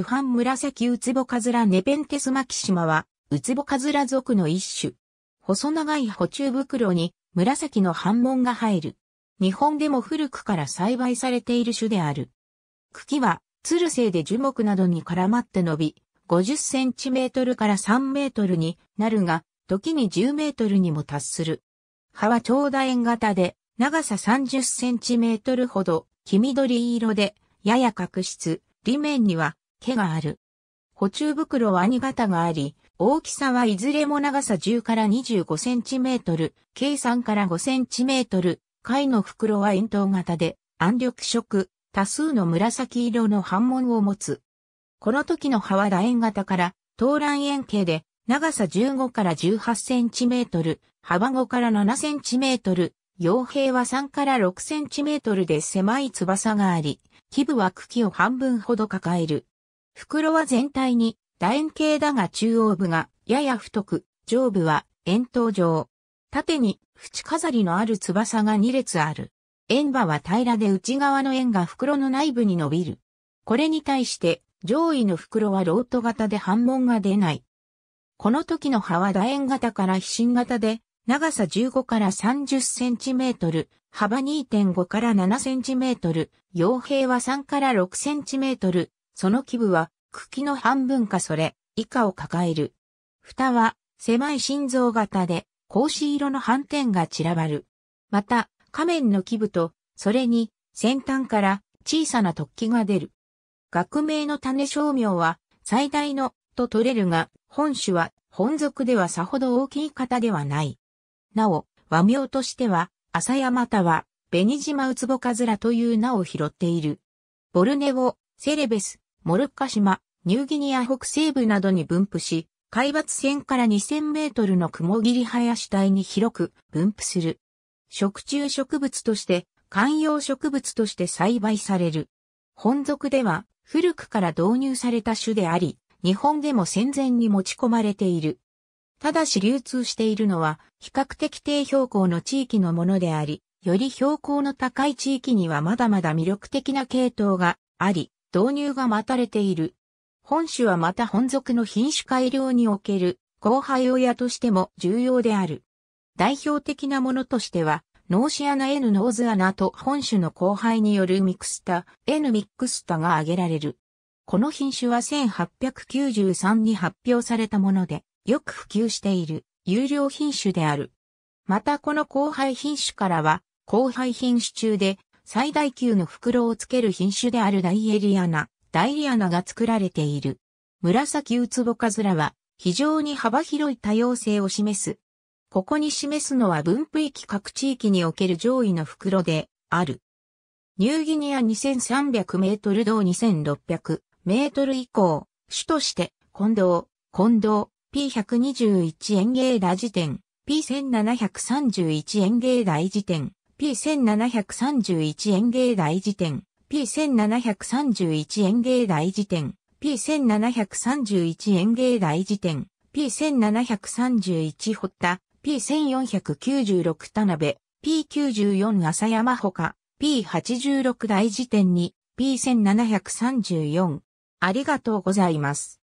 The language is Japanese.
ハン紫ウツボカズラネペンテスマキシマは、ウツボカズラ属の一種。細長い補充袋に紫の斑紋が入る。日本でも古くから栽培されている種である。茎は、つる性で樹木などに絡まって伸び、50センチメートルから3メートルになるが、時に10メートルにも達する。葉は長楕円型で、長さ30センチメートルほど、黄緑色で、やや角質、裏面には毛がある。補充袋は2型があり、大きさはいずれも長さ10から25センチメートル、計3から5センチメートル、貝の袋は円筒型で、暗緑色、多数の紫色の反紋を持つ。この時の葉は楕円型から、東蘭円形で、長さ15から18センチメートル、幅5から7センチメートル、傭兵は3から6センチメートルで狭い翼があり、基部は茎を半分ほど抱える。袋は全体に楕円形だが中央部がやや太く、上部は円筒状。縦に縁飾りのある翼が2列ある。円波は平らで内側の円が袋の内部に伸びる。これに対して上位の袋はロート型で反紋が出ない。この時の葉は楕円型から飛信型で長さ15から30センチメートル、幅2.5から7センチメートル、は3から6センチメートル、その基部は茎の半分かそれ以下を抱える。蓋は狭い心臓型で、格子色の斑点が散らばる。また、仮面の基部と、それに先端から小さな突起が出る。学名の種商名は最大のと取れるが、本種は本属ではさほど大きい方ではない。なお、和名としては、朝山または、紅島ウツボカズラという名を拾っている。ボルネオ、セレベス、モルッカ島、ニューギニア北西部などに分布し、海抜線から2000メートルの雲霧林帯に広く分布する。食虫植物として、観葉植物として栽培される。本属では古くから導入された種であり、日本でも戦前に持ち込まれている。ただし流通しているのは比較的低標高の地域のものであり、より標高の高い地域にはまだまだ魅力的な系統があり、導入が待たれている。本種はまた本属の品種改良における後輩親としても重要である。代表的なものとしては、ノーシアナ N ノーズアナと本種の後輩によるミクスタ N ミックスタが挙げられる。この品種は1893に発表されたもので、よく普及している有料品種である。またこの後輩品種からは、後輩品種中で最大級の袋をつける品種であるダイエリアナ、ダイリアナが作られている。紫ウツボカズラは非常に幅広い多様性を示す。ここに示すのは分布域各地域における上位の袋である。ニューギニア2300メートル道2600メートル以降、主として、近藤、近藤、P121 園芸大辞典、P1731 園芸大辞典、P1731 園芸大辞典、P1731 園芸大辞典、P1731 園芸大辞典、P1731 堀田、P1496 田辺、P94 浅山ほか、P86 大辞典に、P1734。ありがとうございます。